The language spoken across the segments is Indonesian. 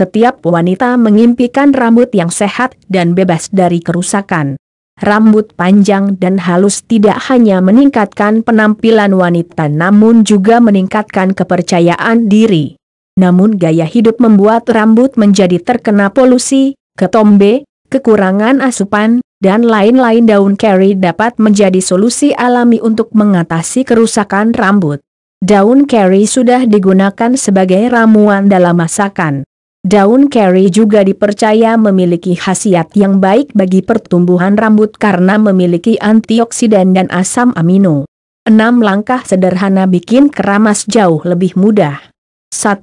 Setiap wanita mengimpikan rambut yang sehat dan bebas dari kerusakan. Rambut panjang dan halus tidak hanya meningkatkan penampilan wanita namun juga meningkatkan kepercayaan diri. Namun gaya hidup membuat rambut menjadi terkena polusi, ketombe, kekurangan asupan, dan lain-lain daun keri dapat menjadi solusi alami untuk mengatasi kerusakan rambut. Daun keri sudah digunakan sebagai ramuan dalam masakan. Daun keri juga dipercaya memiliki khasiat yang baik bagi pertumbuhan rambut karena memiliki antioksidan dan asam amino. 6 langkah sederhana bikin keramas jauh lebih mudah. 1.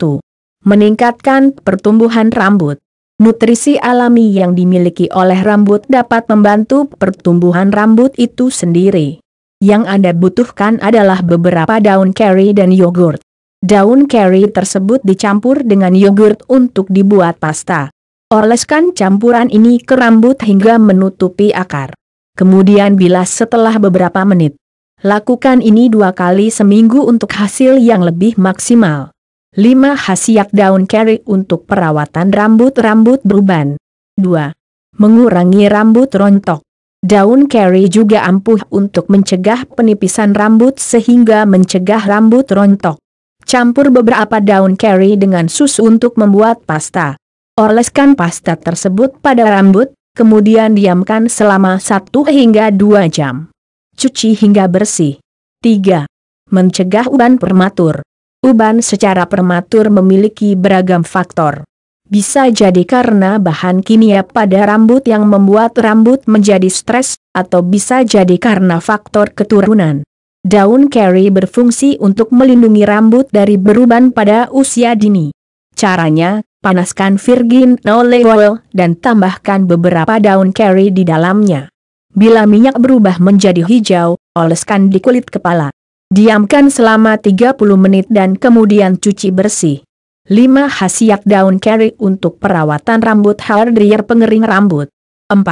Meningkatkan pertumbuhan rambut. Nutrisi alami yang dimiliki oleh rambut dapat membantu pertumbuhan rambut itu sendiri. Yang Anda butuhkan adalah beberapa daun keri dan yogurt. Daun keri tersebut dicampur dengan yogurt untuk dibuat pasta. Oleskan campuran ini ke rambut hingga menutupi akar. Kemudian bilas setelah beberapa menit. Lakukan ini dua kali seminggu untuk hasil yang lebih maksimal. 5. Khasiat daun keri untuk perawatan rambut-rambut beruban. 2. Mengurangi rambut rontok. Daun keri juga ampuh untuk mencegah penipisan rambut sehingga mencegah rambut rontok. Campur beberapa daun keri dengan sus untuk membuat pasta. Oleskan pasta tersebut pada rambut, kemudian diamkan selama 1 hingga 2 jam. Cuci hingga bersih. 3. Mencegah uban prematur. Uban secara prematur memiliki beragam faktor. Bisa jadi karena bahan kimia pada rambut yang membuat rambut menjadi stres, atau bisa jadi karena faktor keturunan. Daun keri berfungsi untuk melindungi rambut dari beruban pada usia dini. Caranya, panaskan virgin olive oil dan tambahkan beberapa daun keri di dalamnya. Bila minyak berubah menjadi hijau, oleskan di kulit kepala. Diamkan selama 30 menit dan kemudian cuci bersih. 5. Khasiat daun keri untuk perawatan rambut hair dryer pengering rambut. 4.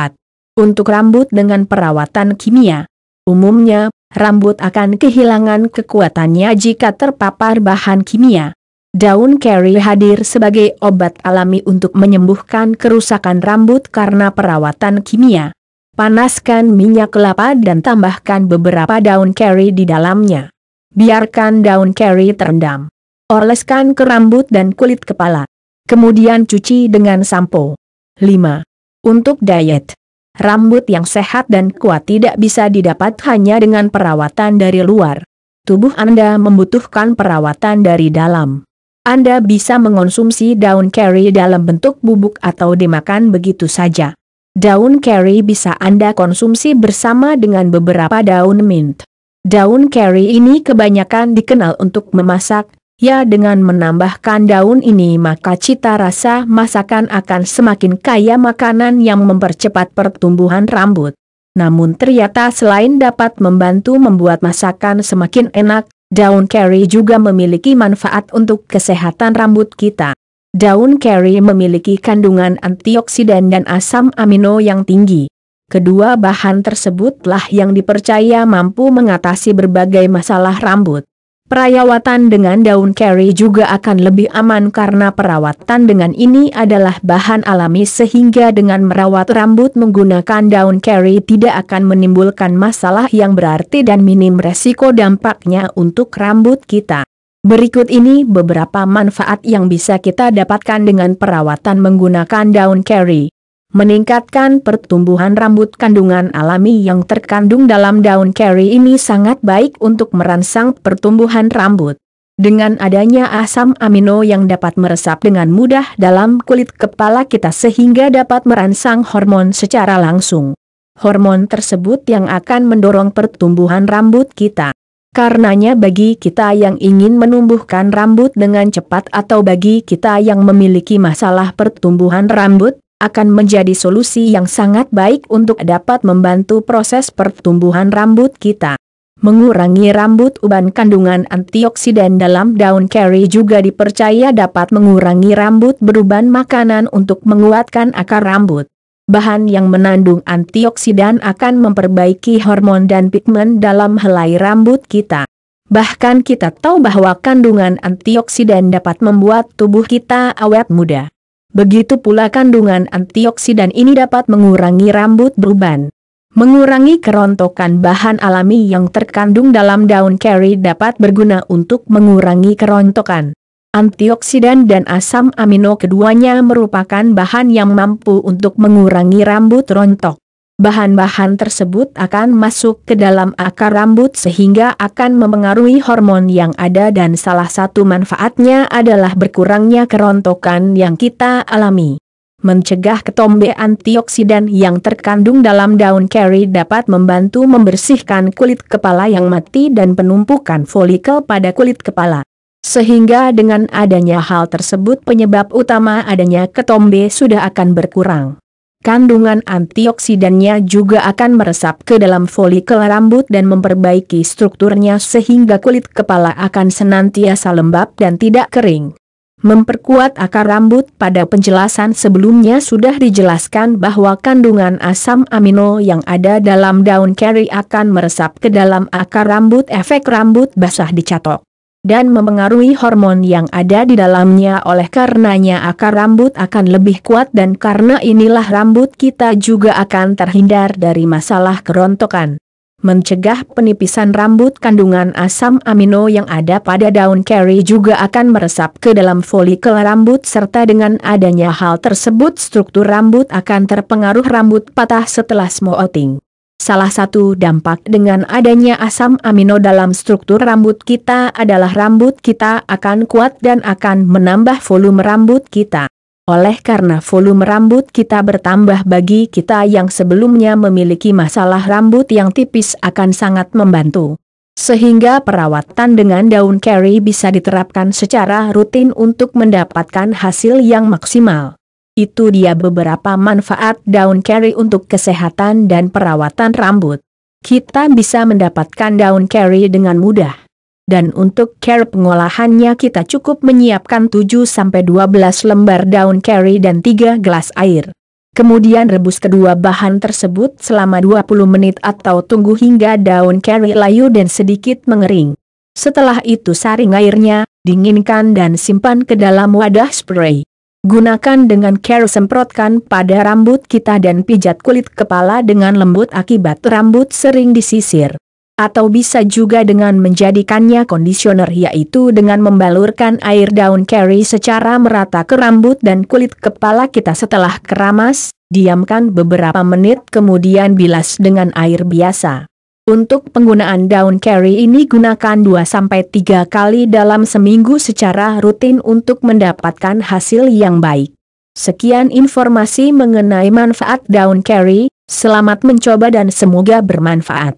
Untuk rambut dengan perawatan kimia. Umumnya, rambut akan kehilangan kekuatannya jika terpapar bahan kimia. Daun keri hadir sebagai obat alami untuk menyembuhkan kerusakan rambut karena perawatan kimia. Panaskan minyak kelapa dan tambahkan beberapa daun keri di dalamnya. Biarkan daun keri terendam. Oleskan ke rambut dan kulit kepala. Kemudian cuci dengan sampo. 5. Untuk diet. Rambut yang sehat dan kuat tidak bisa didapat hanya dengan perawatan dari luar. Tubuh Anda membutuhkan perawatan dari dalam. Anda bisa mengonsumsi daun keri dalam bentuk bubuk atau dimakan begitu saja. Daun keri bisa Anda konsumsi bersama dengan beberapa daun mint. Daun keri ini kebanyakan dikenal untuk memasak, Ya dengan menambahkan daun ini maka cita rasa masakan akan semakin kaya makanan yang mempercepat pertumbuhan rambut. Namun ternyata selain dapat membantu membuat masakan semakin enak, daun keri juga memiliki manfaat untuk kesehatan rambut kita. Daun keri memiliki kandungan antioksidan dan asam amino yang tinggi. Kedua bahan tersebutlah yang dipercaya mampu mengatasi berbagai masalah rambut. Perawatan dengan daun keri juga akan lebih aman karena perawatan dengan ini adalah bahan alami sehingga dengan merawat rambut menggunakan daun keri tidak akan menimbulkan masalah yang berarti dan minim resiko dampaknya untuk rambut kita. Berikut ini beberapa manfaat yang bisa kita dapatkan dengan perawatan menggunakan daun keri. Meningkatkan pertumbuhan rambut kandungan alami yang terkandung dalam daun keri ini sangat baik untuk merangsang pertumbuhan rambut. Dengan adanya asam amino yang dapat meresap dengan mudah dalam kulit kepala kita sehingga dapat merangsang hormon secara langsung. Hormon tersebut yang akan mendorong pertumbuhan rambut kita. Karenanya bagi kita yang ingin menumbuhkan rambut dengan cepat atau bagi kita yang memiliki masalah pertumbuhan rambut, akan menjadi solusi yang sangat baik untuk dapat membantu proses pertumbuhan rambut kita. Mengurangi rambut uban kandungan antioksidan dalam daun keri juga dipercaya dapat mengurangi rambut beruban makanan untuk menguatkan akar rambut. Bahan yang menandung antioksidan akan memperbaiki hormon dan pigmen dalam helai rambut kita. Bahkan kita tahu bahwa kandungan antioksidan dapat membuat tubuh kita awet muda. Begitu pula kandungan antioksidan ini dapat mengurangi rambut beruban. Mengurangi kerontokan bahan alami yang terkandung dalam daun keri dapat berguna untuk mengurangi kerontokan. Antioksidan dan asam amino keduanya merupakan bahan yang mampu untuk mengurangi rambut rontok. Bahan-bahan tersebut akan masuk ke dalam akar rambut sehingga akan memengaruhi hormon yang ada dan salah satu manfaatnya adalah berkurangnya kerontokan yang kita alami. Mencegah ketombe antioksidan yang terkandung dalam daun keri dapat membantu membersihkan kulit kepala yang mati dan penumpukan folikel pada kulit kepala. Sehingga dengan adanya hal tersebut penyebab utama adanya ketombe sudah akan berkurang kandungan antioksidannya juga akan meresap ke dalam folikel rambut dan memperbaiki strukturnya sehingga kulit kepala akan senantiasa lembab dan tidak kering. Memperkuat akar rambut pada penjelasan sebelumnya sudah dijelaskan bahwa kandungan asam amino yang ada dalam daun keri akan meresap ke dalam akar rambut efek rambut basah dicatok dan mempengaruhi hormon yang ada di dalamnya oleh karenanya akar rambut akan lebih kuat dan karena inilah rambut kita juga akan terhindar dari masalah kerontokan. Mencegah penipisan rambut kandungan asam amino yang ada pada daun keri juga akan meresap ke dalam folikel rambut serta dengan adanya hal tersebut struktur rambut akan terpengaruh rambut patah setelah smoothing. Salah satu dampak dengan adanya asam amino dalam struktur rambut kita adalah rambut kita akan kuat dan akan menambah volume rambut kita. Oleh karena volume rambut kita bertambah bagi kita yang sebelumnya memiliki masalah rambut yang tipis akan sangat membantu. Sehingga perawatan dengan daun keri bisa diterapkan secara rutin untuk mendapatkan hasil yang maksimal. Itu dia beberapa manfaat daun keri untuk kesehatan dan perawatan rambut. Kita bisa mendapatkan daun keri dengan mudah. Dan untuk care pengolahannya kita cukup menyiapkan 7-12 lembar daun keri dan 3 gelas air. Kemudian rebus kedua bahan tersebut selama 20 menit atau tunggu hingga daun keri layu dan sedikit mengering. Setelah itu saring airnya, dinginkan dan simpan ke dalam wadah spray. Gunakan dengan care semprotkan pada rambut kita dan pijat kulit kepala dengan lembut akibat rambut sering disisir. Atau bisa juga dengan menjadikannya kondisioner yaitu dengan membalurkan air daun keri secara merata ke rambut dan kulit kepala kita setelah keramas, diamkan beberapa menit kemudian bilas dengan air biasa. Untuk penggunaan daun kari ini gunakan 2-3 kali dalam seminggu secara rutin untuk mendapatkan hasil yang baik. Sekian informasi mengenai manfaat daun kari, selamat mencoba dan semoga bermanfaat.